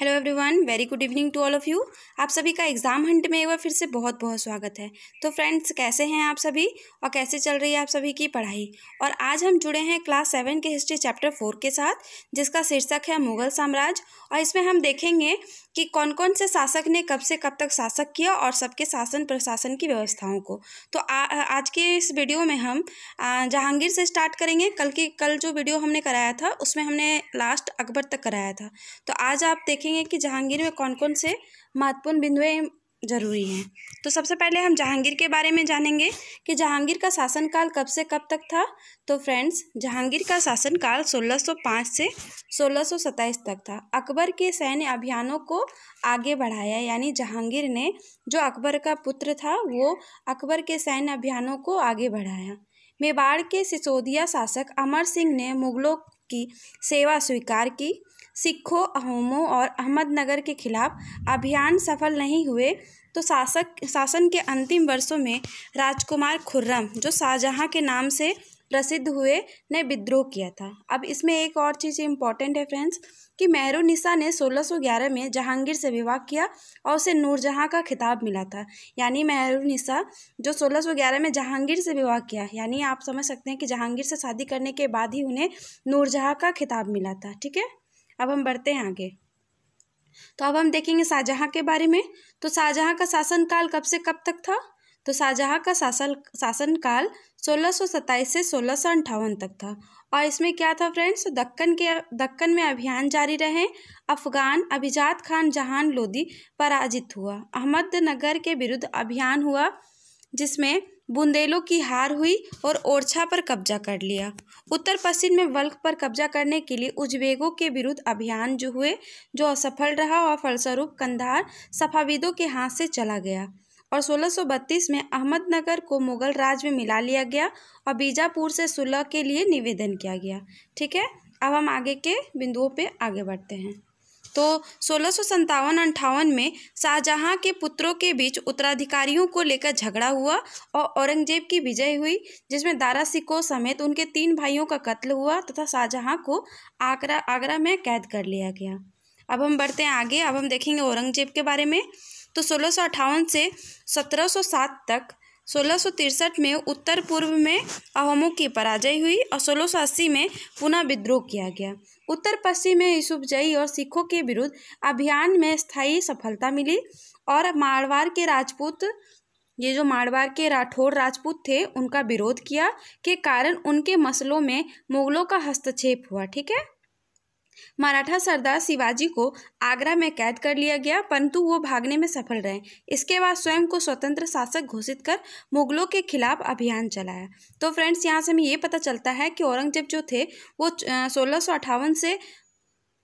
hello everyone very good evening to all of you आप सभी का एग्ज़ाम हंट में एक बार फिर से बहुत बहुत स्वागत है तो फ्रेंड्स कैसे हैं आप सभी और कैसे चल रही है आप सभी की पढ़ाई और आज हम जुड़े हैं क्लास सेवन के हिस्ट्री चैप्टर फोर के साथ जिसका शीर्षक है मुगल साम्राज्य और इसमें हम देखेंगे कि कौन कौन से शासक ने कब से कब तक शासक किया और सबके शासन प्रशासन की व्यवस्थाओं को तो आ, आज के इस वीडियो में हम जहांगीर से स्टार्ट करेंगे कल की कल जो वीडियो हमने कराया था उसमें हमने लास्ट अकबर तक कराया था तो आज आप देखेंगे देखेंगे कि जहांगीर में कौन कौन से महत्वपूर्ण बिंदुएँ जरूरी हैं तो सबसे पहले हम जहांगीर के बारे में जानेंगे कि जहांगीर का शासनकाल कब से कब तक था तो फ्रेंड्स जहांगीर का शासनकाल 1605 से 1627 तक था अकबर के सैन्य अभियानों को आगे बढ़ाया यानी जहांगीर ने जो अकबर का पुत्र था वो अकबर के सैन्य अभियानों को आगे बढ़ाया मेवाड़ के सिसोदिया शासक अमर सिंह ने मुगलों की सेवा स्वीकार की सिखों अहोमों और अहमदनगर के खिलाफ अभियान सफल नहीं हुए तो शासक शासन के अंतिम वर्षों में राजकुमार खुर्रम जो शाहजहाँ के नाम से प्रसिद्ध हुए ने विद्रोह किया था अब इसमें एक और चीज़ इम्पॉर्टेंट है फ्रेंड्स कि मेहरू निशा ने 1611 में जहांगीर से विवाह किया और उसे नूरजहाँ का खिताब मिला था यानी मेहरू निशा जो 1611 में जहांगीर से विवाह किया यानी आप समझ सकते हैं कि जहांगीर से शादी करने के बाद ही उन्हें नूरजहाँ का खिताब मिला था ठीक है अब हम बढ़ते हैं आगे तो अब हम देखेंगे शाहजहाँ के बारे में तो शाहजहाँ का शासनकाल कब से कब तक था तो शाहजहाँ का शासन शासनकाल सोलह से सोलह तक था और इसमें क्या था फ्रेंड्स दक्कन के दक्कन में अभियान जारी रहे अफगान अभिजात खान जहान लोदी पराजित हुआ अहमदनगर के विरुद्ध अभियान हुआ जिसमें बुंदेलों की हार हुई और ओरछा पर कब्जा कर लिया उत्तर पश्चिम में वल्ख पर कब्जा करने के लिए उज्बेगों के विरुद्ध अभियान जो हुए जो असफल रहा और फलस्वरूप कंधार सफाविदों के हाथ से चला गया और 1632 में अहमदनगर को मुगल राज में मिला लिया गया और बीजापुर से सुलह के लिए निवेदन किया गया ठीक है अब हम आगे के बिंदुओं पर आगे बढ़ते हैं तो सोलह सौ संतावन अंठावन में शाहजहाँ के पुत्रों के बीच उत्तराधिकारियों को लेकर झगड़ा हुआ और औरंगजेब की विजय हुई जिसमें दारा सिको समेत उनके तीन भाइयों का कत्ल हुआ तथा शाहजहाँ को आगरा आगरा में कैद कर लिया गया अब हम बढ़ते हैं आगे अब हम देखेंगे औरंगजेब के बारे में तो सोलह से सत्रह तक सोलह में उत्तर पूर्व में अहमों की पराजय हुई और सोलह में पुनः विद्रोह किया गया उत्तर पश्चिम में यूसुफजई और सिखों के विरुद्ध अभियान में स्थायी सफलता मिली और मारवाड़ के राजपूत ये जो मारवाड़ के राठौर राजपूत थे उनका विरोध किया के कारण उनके मसलों में मुगलों का हस्तक्षेप हुआ ठीक है मराठा सरदार शिवाजी को आगरा में कैद कर लिया गया परंतु वो भागने में सफल रहे इसके बाद स्वयं को स्वतंत्र शासक घोषित कर मुगलों के खिलाफ अभियान चलाया तो फ्रेंड्स यहाँ से हमें ये पता चलता है कि औरंगजेब जो थे वो सोलह से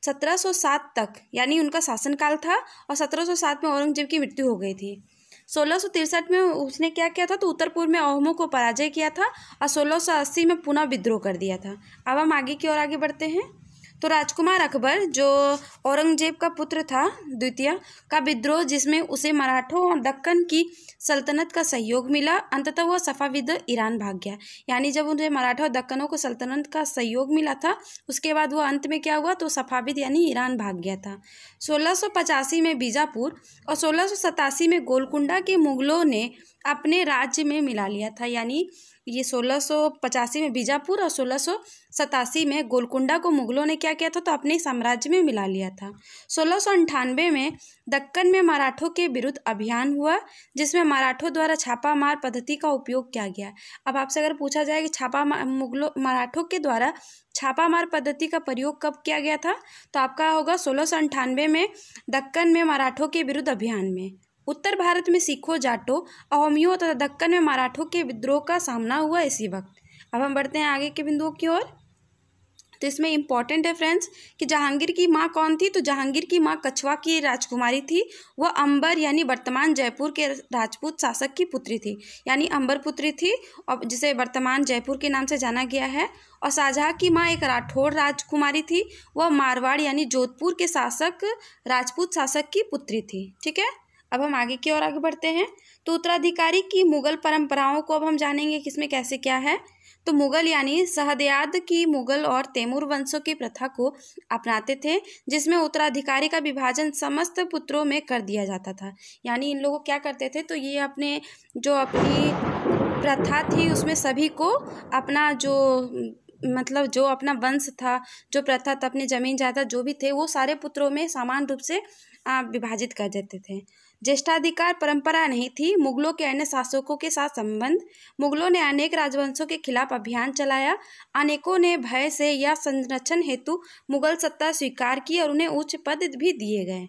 1707 तक यानी उनका शासनकाल था और 1707 में औरंगजेब की मृत्यु हो गई थी सोलह में उसने क्या किया था तो उत्तर पूर्व में अहोमों को पराजय किया था और सोलह में पुनः विद्रोह कर दिया था अब हम आगे की ओर आगे बढ़ते हैं तो राजकुमार अकबर जो औरंगजेब का पुत्र था द्वितीय का विद्रोह जिसमें उसे मराठों और दक्कन की सल्तनत का सहयोग मिला अंततः वह सफाविद ईरान भाग गया यानी जब उन्हें मराठों और दक्कनों को सल्तनत का सहयोग मिला था उसके बाद वह अंत में क्या हुआ तो सफाविद यानी ईरान भाग गया था सोलह में बीजापुर और सोलह में गोलकुंडा के मुगलों ने अपने राज्य में मिला लिया था यानी ये सोलह सौ पचासी में बीजापुर और सोलह सौ सतासी में गोलकुंडा को मुगलों ने क्या किया था तो अपने साम्राज्य में मिला लिया था सोलह सौ अंठानवे में दक्कन में मराठों के विरुद्ध अभियान हुआ जिसमें मराठों द्वारा छापामार पद्धति का उपयोग किया गया अब आपसे अगर पूछा जाए कि छापा मुगलों मराठों के द्वारा छापामार पद्धति का प्रयोग कब किया गया था तो आपका होगा सोलह सौ में दक्कन में मराठों के विरुद्ध अभियान में उत्तर भारत में सिखों जाटों अहोमियों तथा दक्कन में मराठों के विद्रोह का सामना हुआ इसी वक्त अब हम बढ़ते हैं आगे के बिंदुओं की ओर तो इसमें इम्पॉर्टेंट है फ्रेंड्स कि जहांगीर की माँ कौन थी तो जहांगीर की माँ कछवा की राजकुमारी थी वह अंबर यानी वर्तमान जयपुर के राजपूत शासक की पुत्री थी यानी अंबर पुत्री थी और जिसे वर्तमान जयपुर के नाम से जाना गया है और शाहजहाँ की माँ एक राठौड़ राजकुमारी थी वह मारवाड़ यानी जोधपुर के शासक राजपूत शासक की पुत्री थी ठीक है अब हम आगे की ओर आगे बढ़ते हैं तो उत्तराधिकारी की मुगल परंपराओं को अब हम जानेंगे किसमें कैसे क्या है तो मुगल यानी सहदयाद की मुगल और तैमूर वंशों की प्रथा को अपनाते थे जिसमें उत्तराधिकारी का विभाजन समस्त पुत्रों में कर दिया जाता था यानी इन लोगों क्या करते थे तो ये अपने जो अपनी प्रथा थी उसमें सभी को अपना जो मतलब जो अपना वंश था जो प्रथा था अपने जमीन जायदाद जो भी थे वो सारे पुत्रों में समान रूप से विभाजित कर देते थे ज्येष्ठाधिकार परंपरा नहीं थी मुगलों के अन्य शासकों के साथ संबंध मुगलों ने अनेक राजवंशों के खिलाफ अभियान चलाया अनेकों ने भय से या संरक्षण हेतु मुगल सत्ता स्वीकार की और उन्हें उच्च पद भी दिए गए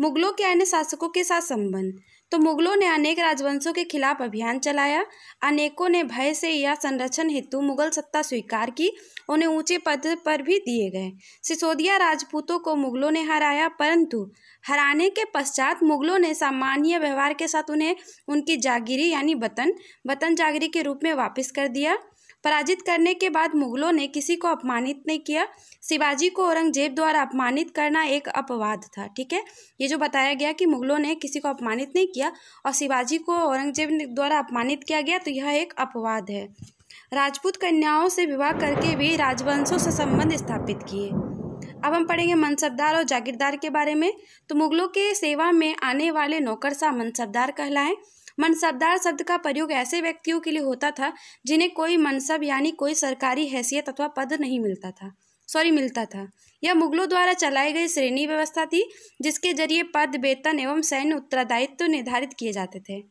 मुगलों के अन्य शासकों के साथ संबंध तो मुगलों ने अनेक राजवंशों के खिलाफ अभियान चलाया अनेकों ने भय से या संरक्षण हेतु मुगल सत्ता स्वीकार की उन्हें ऊंचे पद पर भी दिए गए सिसोदिया राजपूतों को मुगलों ने हराया परंतु हराने के पश्चात मुगलों ने सामान्य व्यवहार के साथ उन्हें उनकी जागीरी यानी वतन वतन जागीरी के रूप में वापस कर दिया पराजित करने के बाद मुगलों ने किसी को अपमानित नहीं किया शिवाजी को औरंगजेब द्वारा अपमानित करना एक अपवाद था ठीक है ये जो बताया गया कि मुगलों ने किसी को अपमानित नहीं किया और शिवाजी को औरंगजेब द्वारा अपमानित किया गया तो यह एक अपवाद है राजपूत कन्याओं से विवाह करके भी राजवंशों से संबंध स्थापित किए अब हम पढ़ेंगे मनसबदार और जागीरदार के बारे में तो मुगलों के सेवा में आने वाले नौकर सा मनसबदार कहलाएं मनसबदार शब्द का प्रयोग ऐसे व्यक्तियों के लिए होता था जिन्हें कोई मनसब यानी कोई सरकारी हैसियत अथवा पद नहीं मिलता था सॉरी मिलता था यह मुगलों द्वारा चलाई गई श्रेणी व्यवस्था थी जिसके जरिए पद वेतन एवं सैन्य उत्तरदायित्व निर्धारित किए जाते थे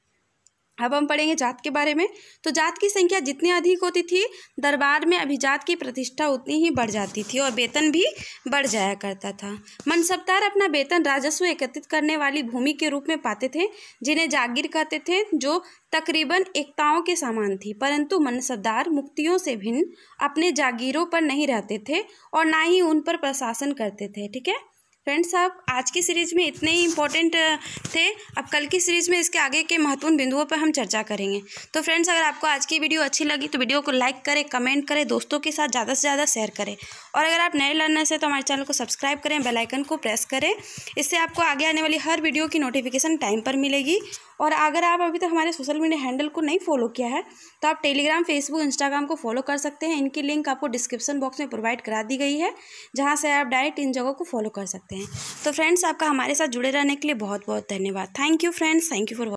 अब हम पढ़ेंगे जात के बारे में तो जात की संख्या जितनी अधिक होती थी दरबार में अभिजात की प्रतिष्ठा उतनी ही बढ़ जाती थी और वेतन भी बढ़ जाया करता था मनसबदार अपना वेतन राजस्व एकत्रित करने वाली भूमि के रूप में पाते थे जिन्हें जागीर कहते थे जो तकरीबन एकताओं के समान थी परंतु मनसबदार मुक्तियों से भिन्न अपने जागीरों पर नहीं रहते थे और ना ही उन पर प्रशासन करते थे ठीक है फ्रेंड्स आप आज की सीरीज में इतने ही इंपॉर्टेंट थे अब कल की सीरीज में इसके आगे के महत्वपूर्ण बिंदुओं पर हम चर्चा करेंगे तो फ्रेंड्स अगर आपको आज की वीडियो अच्छी लगी तो वीडियो को लाइक करें कमेंट करें दोस्तों के साथ ज़्यादा से ज़्यादा शेयर करें और अगर आप नए लर्नर्स हैं तो हमारे चैनल को सब्सक्राइब करें बेलाइकन को प्रेस करें इससे आपको आगे आने वाली हर वीडियो की नोटिफिकेशन टाइम पर मिलेगी और अगर आप अभी तक हमारे सोशल मीडिया हैंडल को नहीं फॉलो किया है तो आप टेलीग्राम फेसबुक इंस्टाग्राम को फॉलो कर सकते हैं इनकी लिंक आपको डिस्क्रिप्शन बॉक्स में प्रोवाइड करा दी गई है जहाँ से आप डायरेक्ट इन जगहों को फॉलो कर सकते हैं तो फ्रेंड्स आपका हमारे साथ जुड़े रहने के लिए बहुत बहुत धन्यवाद thank you friends thank you for